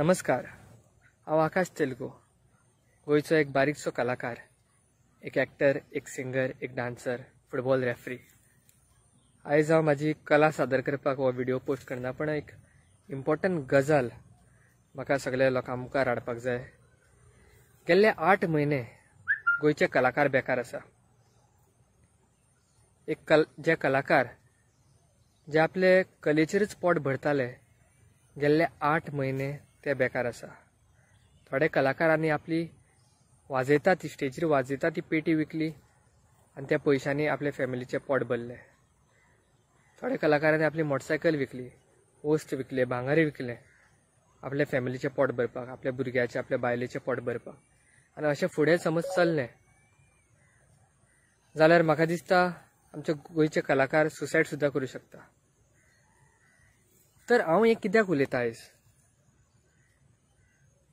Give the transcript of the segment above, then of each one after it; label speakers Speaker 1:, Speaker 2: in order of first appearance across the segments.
Speaker 1: नमस्कार हांव आकाश तेलगो तो गोयचो एक बारीकसो कलाकार एक एक्टर एक सिंगर एक डान्सर फुटबॉल रेफ्री आज हांव म्हाजी कला सादर करपाक हो व्हिडिओ पोस्ट करना पण एक इम्पॉर्टंट गजल म्हाका सगळ्या लोकां मुखार हाडपाक जाय गेल्ले आठ महीने गोंयचे कलाकार बेकार आसा एक कल जे कलाकार जे आपले कलेचेरच पोट भरताले गेल्ले आठ महीने ते बेकार असा थोडे कलाकारांनी आपली वाजयता ती स्टेजीर वाजयता ती पेटी विकली आणि त्या पैशांनी आपले फॅमिलीचे पोट भरले थोडे कलाकारांनी आपली मोटरसायकल विकली ओस्ट विकले भांगारी विकले आपले फॅमिलीचे पोट भरपाक आपल्या भुरग्याचे आपल्या बायलेचे पोट भरपाक आणि असे फुडे समज चलले जाल्यार म्हाका दिसता आमचे गोंयचे कलाकार सुसायड सुद्धा करू शकता तर हांव एक कित्याक उलयता आयज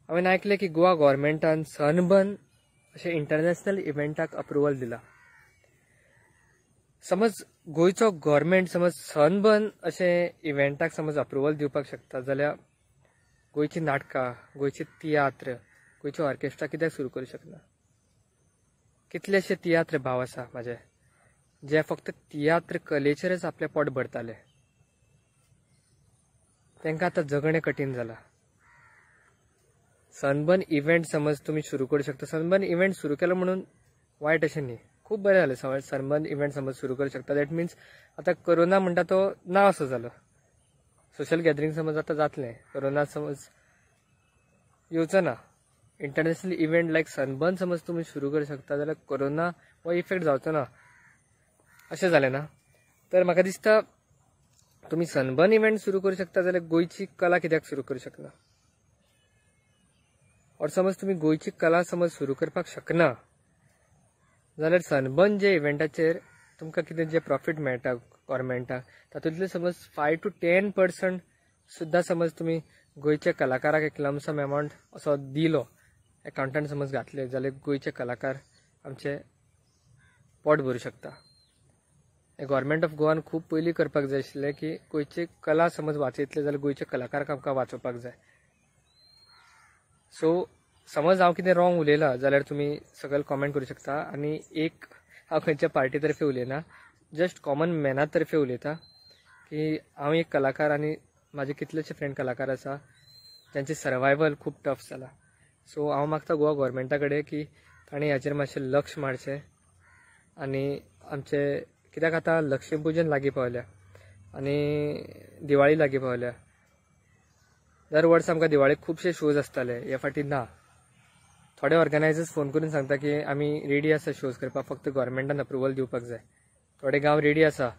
Speaker 1: हांवें आयकलें की गोवा गोवोरमेंटान सनबर्न अशें इंटरनॅशनल इव्हेंटाक अप्रुवल दिला समज गोंयचो गव्हर्मेंट समज सनबर्न अशें इव्हेंटाक समज अप्रुवल दिवपाक शकता जाल्यार गोंयचीं नाटकां गोंयची तियात्र गोंयची ऑर्केस्ट्रा कित्याक सुरू करूं शकना कितलेशे तियात्र भाव आसा म्हाजे जे फक्त तियात्र कलेचेरच आपलें पोट भरताले तांकां आतां जगणें कठीण जालां सनबर्न इव्हेंट समज तुम्ही सुरू करू शकता सनबर्न इव्हेंट सुरू केलं म्हणून वाईट असे नाही खूप बरें झाले समज सनबर्न इव्हेंट समज सुरू करू शकता दॅट मिन्स आता कोरोना म्हणटा तो ना असं झालं सोशल गॅदरिंग समज आतां जातलें कोरोना समज येऊचं ना इंटरनॅशनल इव्हेंट लायक सनबर्न समज तुम्ही सुरू करू शकता जर कोरोना व इफेक्ट जावचो ना असे झाले ना तर म्हाका दिसतं तुम्ही सनबर्न इव्हेंट सुरू करू शकता जाल्यार गोयची कला कित्याक सुरू करू शकता और समज तुम्ही गोयची कला समज सुरू करपाक शकना जाल्यार सनबर्न जे इव्हेंटाचेर तुमकां कितें जे प्रॉफीट मेळटा गोवर्मेंटाक तातूंतले समज फाय टू टेन पर्संट सुद्दां समज तुमी गोंयच्या कलाकाराक एक लमसम एमावंट असो दिलो अकाउंटंट समज घातले जाल्यार गोंयचे कलाकार आमचे पोट भरूं शकता हें ऑफ गोवान खूब पयलीं करपाक जाय आशिल्लें की गोंयची कला समज वाचयतले जाल्यार गोंयचे कलाकार आमकां वाचोवपाक जाय सो समज हांव कितें रॉंग उलयलां जाल्यार तुमी सकयल कॉमेंट करूं शकता आनी एक हांव खंयच्या पार्टी तर्फे उलयना जस्ट कॉमन मॅना तर्फे उलयतां की हांव एक कलाकार आनी म्हाजे कितलेशे फ्रेंड कलाकार आसा जांचे सर्वायवल खूब टफ जाला सो हांव मागता गोवा गोवोरमेंटा कडेन की ताणें हाचेर मातशें लक्ष मारचें आनी आमचे कित्याक आतां लक्ष्मीपुजन लागीं पावल्या आनी दिवाळी लागी पावल्या दर वर्स आमकां दिवाळेक खुबशे शोज आसताले हे फाटी ना थोडे ऑर्गनायजर्स फोन करून सांगता की आम्ही रेडी आसा शोज करपाक फक्त गव्हर्मेंटान अप्रुवल दिवपाक जाय थोडे गाव रेडी आसा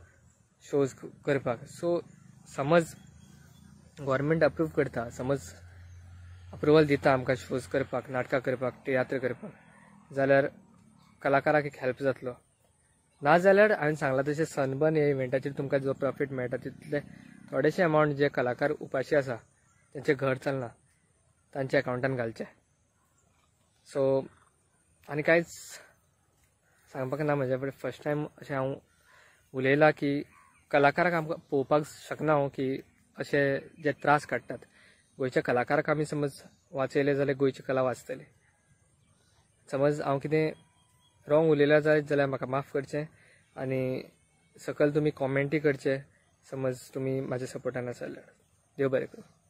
Speaker 1: शोज करपाक सो समज गव्हर्मेंट अप्रूव करता समज अप्रुवल दिता आमकां शोज करपाक नाटकां करपाक तियात्र करपाक जाल्यार कलाकाराक एक हेल्प जातलो नाजाल्यार हांवें सांगलां तशें सनबर्न या इव्हेंटाचेर तुमकां जो प्रॉफिट मेळटा तितले थोडेशे अमाऊंट जे कलाकार उपाशी आसा त्यांचे घर चलना तांच्या अकावंटान घालचें सो आणि काहीच सांगपाक ना म्हज्या कडेन फर्स्ट टायम अशें हांव उलयलां की कलाकाराक आमकां पळोवपाक शकना हांव हो, की अशे जे त्रास काडटात गोंयच्या कलाकाराक आमी समज वाचयले जाल्यार गोंयची कला वाचतली समज हांव कितें रॉंग उलयलां जायत जाल्यार म्हाका माफ करचें आनी सकयल तुमी कॉमेंटी करचे समज तुमी म्हाज्या सपोर्टान आसा देव बरें करूं